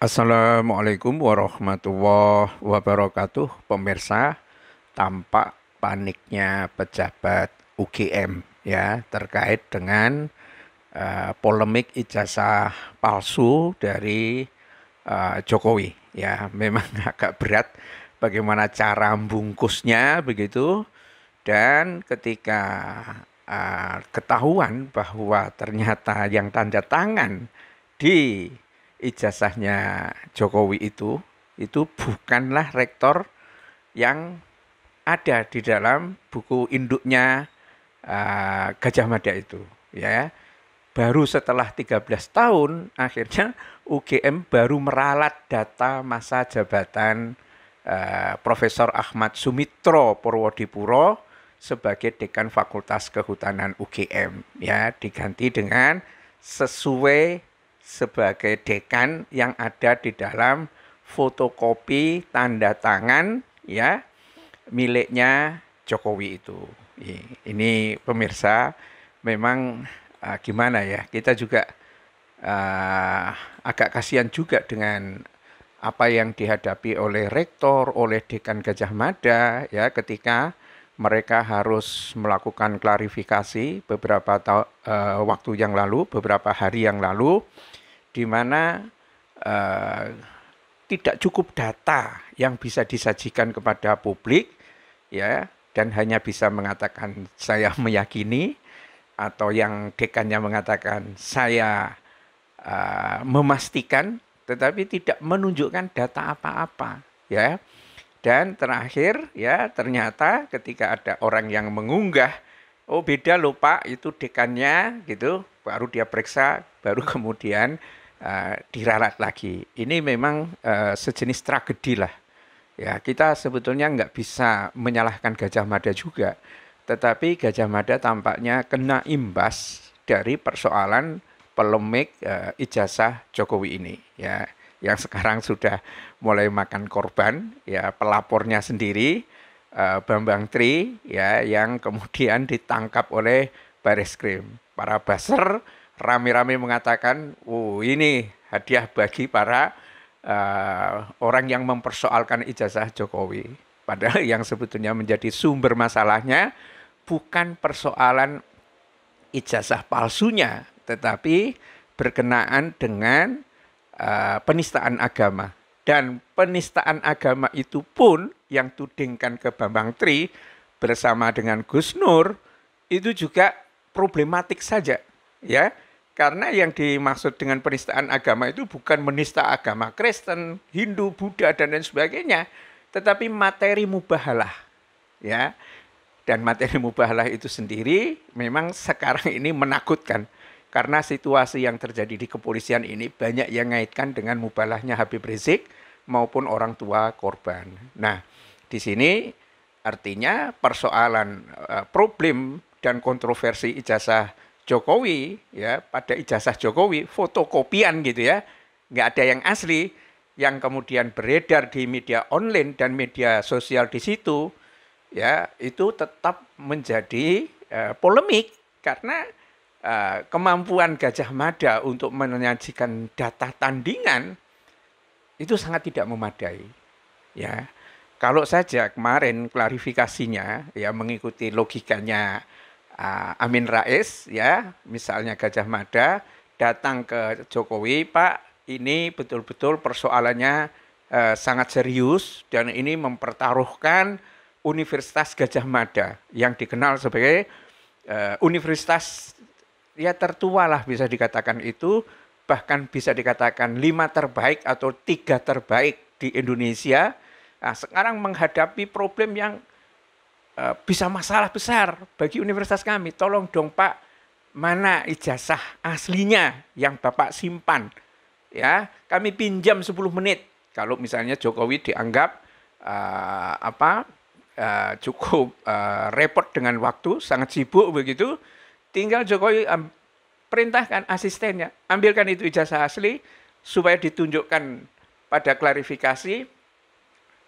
Assalamualaikum warahmatullahi wabarakatuh. Pemirsa, tampak paniknya pejabat UGM ya terkait dengan uh, polemik ijazah palsu dari uh, Jokowi ya. Memang agak berat bagaimana cara bungkusnya begitu dan ketika uh, ketahuan bahwa ternyata yang tanda tangan di ijazahnya Jokowi itu itu bukanlah rektor yang ada di dalam buku induknya uh, Gajah Mada itu ya baru setelah 13 tahun akhirnya UGM baru meralat data masa jabatan uh, Profesor Ahmad Sumitro Purwodipuro sebagai dekan Fakultas Kehutanan UGM ya diganti dengan sesuai sebagai dekan yang ada di dalam fotokopi tanda tangan ya miliknya Jokowi itu. Ini pemirsa memang uh, gimana ya kita juga uh, agak kasihan juga dengan apa yang dihadapi oleh rektor, oleh dekan Gajah Mada ya ketika mereka harus melakukan klarifikasi beberapa uh, waktu yang lalu, beberapa hari yang lalu di mana eh, tidak cukup data yang bisa disajikan kepada publik ya dan hanya bisa mengatakan saya meyakini atau yang dekannya mengatakan saya uh, memastikan tetapi tidak menunjukkan data apa-apa ya dan terakhir ya ternyata ketika ada orang yang mengunggah oh beda lho pak itu dekannya gitu baru dia periksa baru kemudian uh, diralat lagi. Ini memang uh, sejenis tragedi lah. Ya, kita sebetulnya nggak bisa menyalahkan Gajah Mada juga, tetapi Gajah Mada tampaknya kena imbas dari persoalan polemik uh, ijazah Jokowi ini. Ya, yang sekarang sudah mulai makan korban, ya pelapornya sendiri uh, Bambang Tri, ya yang kemudian ditangkap oleh Baris Krim. Para baser rame-rame mengatakan, "Oh, ini hadiah bagi para uh, orang yang mempersoalkan ijazah Jokowi." Padahal yang sebetulnya menjadi sumber masalahnya bukan persoalan ijazah palsunya, tetapi berkenaan dengan uh, penistaan agama. Dan penistaan agama itu pun yang tudingkan ke Bambang Tri bersama dengan Gus Nur itu juga problematik saja, ya karena yang dimaksud dengan penistaan agama itu bukan menista agama Kristen, Hindu, Buddha dan lain sebagainya, tetapi materi mubahalah. Ya. Dan materi mubahalah itu sendiri memang sekarang ini menakutkan karena situasi yang terjadi di kepolisian ini banyak yang ngaitkan dengan mubahalahnya Habib Rizik maupun orang tua korban. Nah, di sini artinya persoalan eh, problem dan kontroversi ijazah Jokowi ya pada ijazah Jokowi fotokopian gitu ya nggak ada yang asli yang kemudian beredar di media online dan media sosial di situ ya itu tetap menjadi uh, polemik karena uh, kemampuan Gajah Mada untuk menyajikan data tandingan itu sangat tidak memadai ya kalau saja kemarin klarifikasinya ya mengikuti logikanya uh, Amin Rais ya, misalnya Gajah Mada datang ke Jokowi, Pak, ini betul-betul persoalannya uh, sangat serius dan ini mempertaruhkan Universitas Gajah Mada yang dikenal sebagai uh, universitas ya tertua lah bisa dikatakan itu bahkan bisa dikatakan lima terbaik atau tiga terbaik di Indonesia. Nah, sekarang menghadapi problem yang Eh, bisa masalah besar bagi universitas kami. Tolong dong Pak, mana ijazah aslinya yang Bapak simpan? Ya, kami pinjam 10 menit. Kalau misalnya Jokowi dianggap uh, apa uh, cukup uh, repot dengan waktu, sangat sibuk begitu, tinggal Jokowi um, perintahkan asistennya, ambilkan itu ijazah asli supaya ditunjukkan pada klarifikasi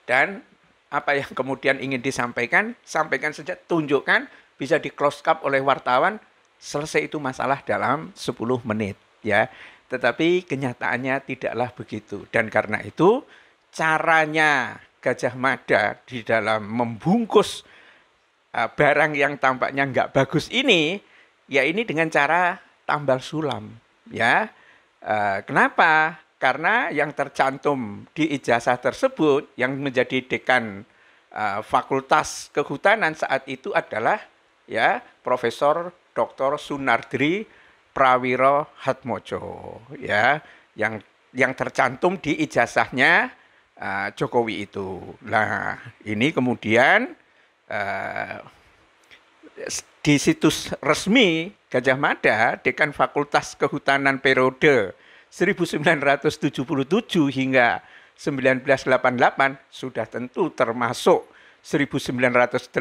dan apa yang kemudian ingin disampaikan, sampaikan saja, tunjukkan, bisa di close up oleh wartawan, selesai itu masalah dalam 10 menit ya. Tetapi kenyataannya tidaklah begitu dan karena itu caranya Gajah Mada di dalam membungkus e, barang yang tampaknya nggak bagus ini ya ini dengan cara tambal sulam ya. E, kenapa? Karena yang tercantum di ijazah tersebut yang menjadi dekan uh, Fakultas Kehutanan saat itu adalah ya Profesor Dr. Sunardri Prawiro Hatmojo ya yang yang tercantum di ijazahnya uh, Jokowi itu. Nah, ini kemudian uh, di situs resmi Gajah Mada, Dekan Fakultas Kehutanan periode 1977 hingga 1988 sudah tentu termasuk 1985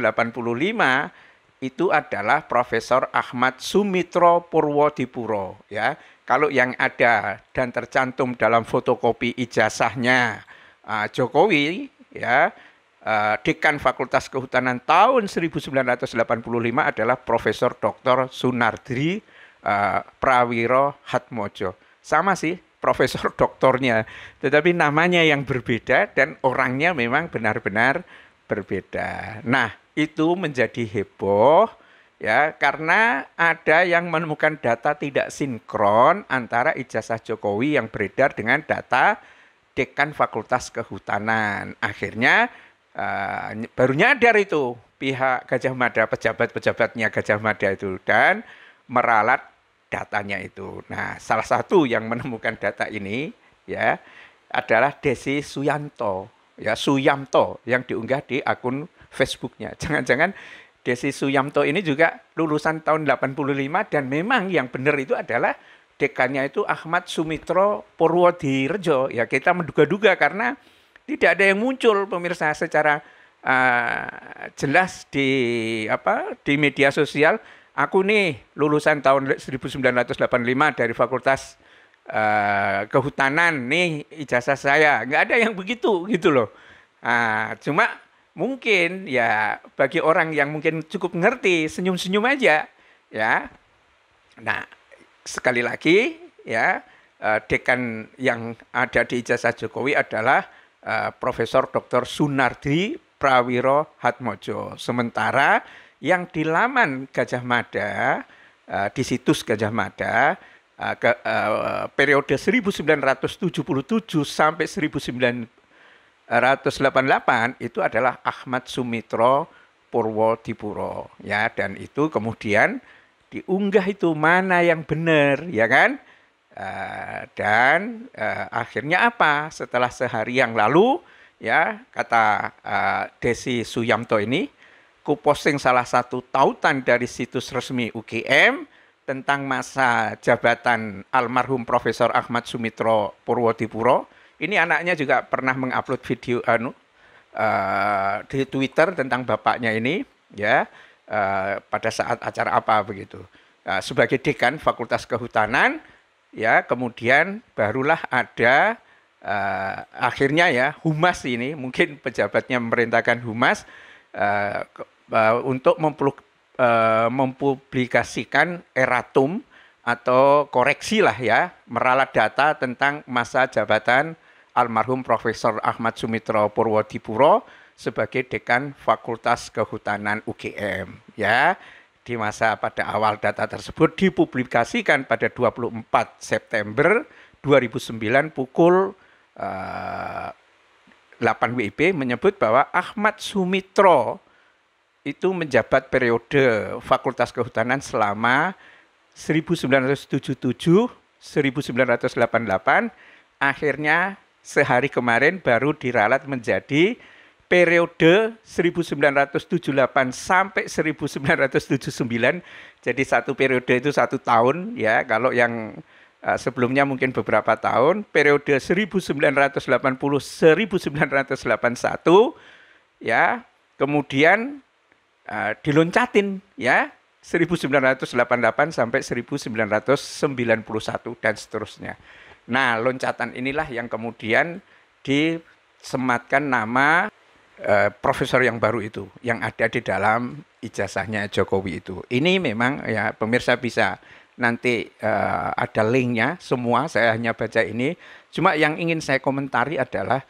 itu adalah Profesor Ahmad Sumitro Purwodipuro ya. Kalau yang ada dan tercantum dalam fotokopi ijazahnya uh, Jokowi ya uh, dekan Fakultas Kehutanan tahun 1985 adalah Profesor Dr. Sunardri uh, Prawiro Hatmojo sama sih profesor doktornya, tetapi namanya yang berbeda dan orangnya memang benar-benar berbeda. Nah, itu menjadi heboh ya karena ada yang menemukan data tidak sinkron antara ijazah Jokowi yang beredar dengan data dekan Fakultas Kehutanan. Akhirnya uh, baru nyadar itu pihak Gajah Mada, pejabat-pejabatnya Gajah Mada itu dan meralat datanya itu. Nah, salah satu yang menemukan data ini ya adalah Desi Suyanto, ya Suyamto yang diunggah di akun Facebooknya. Jangan-jangan Desi Suyamto ini juga lulusan tahun 85 dan memang yang benar itu adalah dekannya itu Ahmad Sumitro Purwodirejo. Ya kita menduga-duga karena tidak ada yang muncul pemirsa secara uh, jelas di apa di media sosial aku nih lulusan tahun 1985 dari Fakultas uh, Kehutanan nih ijazah saya. Nggak ada yang begitu gitu loh. Nah, cuma mungkin ya bagi orang yang mungkin cukup ngerti senyum-senyum aja ya. Nah, sekali lagi ya eh, dekan yang ada di ijazah Jokowi adalah uh, Profesor Dr. Sunardi Prawiro Hatmojo. Sementara yang di laman Gajah Mada, eh, di situs Gajah Mada, uh, ke, uh, periode 1977 sampai 1988 itu adalah Ahmad Sumitro Purwodipuro ya dan itu kemudian diunggah itu mana yang benar ya kan uh, dan uh, akhirnya apa setelah sehari yang lalu ya kata uh, Desi Suyamto ini kuposting salah satu tautan dari situs resmi UGM tentang masa jabatan almarhum Profesor Ahmad Sumitro Purwodipuro. Ini anaknya juga pernah mengupload video anu uh, di Twitter tentang bapaknya ini ya uh, pada saat acara apa begitu. Uh, sebagai dekan Fakultas Kehutanan ya kemudian barulah ada uh, akhirnya ya humas ini mungkin pejabatnya memerintahkan humas uh, uh, untuk uh, mempublikasikan eratum atau koreksi lah ya, meralat data tentang masa jabatan almarhum Profesor Ahmad Sumitro Purwodipuro sebagai dekan Fakultas Kehutanan UGM ya di masa pada awal data tersebut dipublikasikan pada 24 September 2009 pukul uh, 8 WIB menyebut bahwa Ahmad Sumitro itu menjabat periode Fakultas Kehutanan selama 1977 1988 akhirnya sehari kemarin baru diralat menjadi periode 1978 sampai 1979 jadi satu periode itu satu tahun ya kalau yang eh, sebelumnya mungkin beberapa tahun periode 1980 1981 ya kemudian Eh, diluncatin ya 1988 sampai 1991 dan seterusnya. Nah, loncatan inilah yang kemudian disematkan nama uh, profesor yang baru itu yang ada di dalam ijazahnya Jokowi itu. Ini memang ya pemirsa bisa nanti uh, ada linknya semua saya hanya baca ini. Cuma yang ingin saya komentari adalah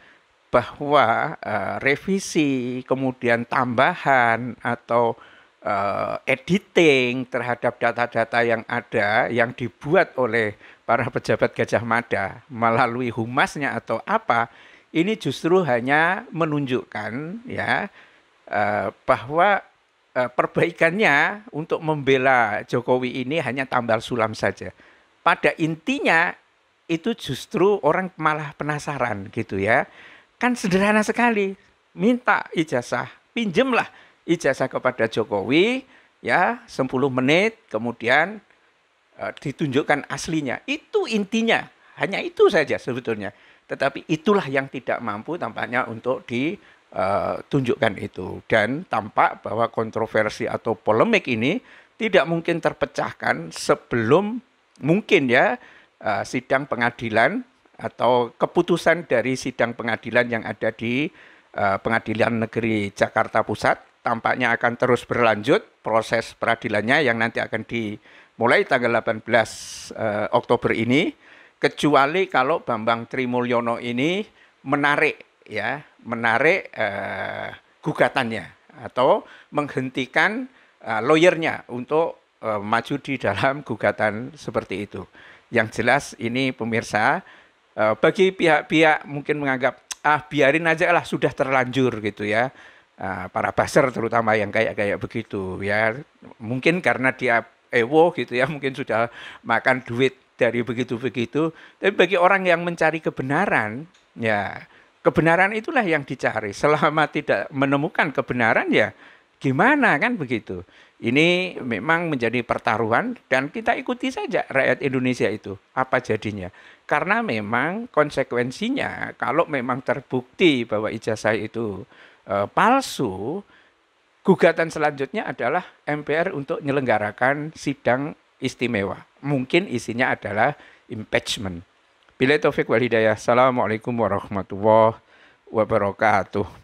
bahwa uh, revisi kemudian tambahan atau uh, editing terhadap data-data yang ada yang dibuat oleh para pejabat Gajah Mada melalui humasnya atau apa ini justru hanya menunjukkan ya uh, bahwa uh, perbaikannya untuk membela Jokowi ini hanya tambal sulam saja. Pada intinya itu justru orang malah penasaran gitu ya. Kan sederhana sekali. Minta ijazah, pinjemlah ijazah kepada Jokowi ya 10 menit kemudian e, ditunjukkan aslinya. Itu intinya, hanya itu saja sebetulnya. Tetapi itulah yang tidak mampu tampaknya untuk ditunjukkan e, itu dan tampak bahwa kontroversi atau polemik ini tidak mungkin terpecahkan sebelum mungkin ya e, sidang pengadilan atau keputusan dari sidang pengadilan yang ada di uh, Pengadilan Negeri Jakarta Pusat tampaknya akan terus berlanjut proses peradilannya yang nanti akan dimulai tanggal 18 uh, eh, Oktober ini kecuali kalau Bambang Trimulyono ini menarik ya menarik uh, gugatannya atau menghentikan uh, lawyernya untuk uh, maju di dalam gugatan seperti itu. Yang jelas ini pemirsa Eh, bagi pihak-pihak mungkin menganggap ah biarin aja lah sudah terlanjur gitu ya uh, para baser terutama yang kayak kayak begitu ya mungkin karena dia ewo gitu ya mungkin sudah makan duit dari begitu-begitu tapi bagi orang yang mencari kebenaran ya kebenaran itulah yang dicari selama tidak menemukan kebenaran ya gimana kan begitu ini memang menjadi pertaruhan dan kita ikuti saja rakyat Indonesia itu apa jadinya. Karena memang konsekuensinya kalau memang terbukti bahwa ijazah itu e, palsu, gugatan selanjutnya adalah MPR untuk menyelenggarakan sidang istimewa. Mungkin isinya adalah impeachment. Bila Taufik wal Assalamualaikum warahmatullahi wabarakatuh.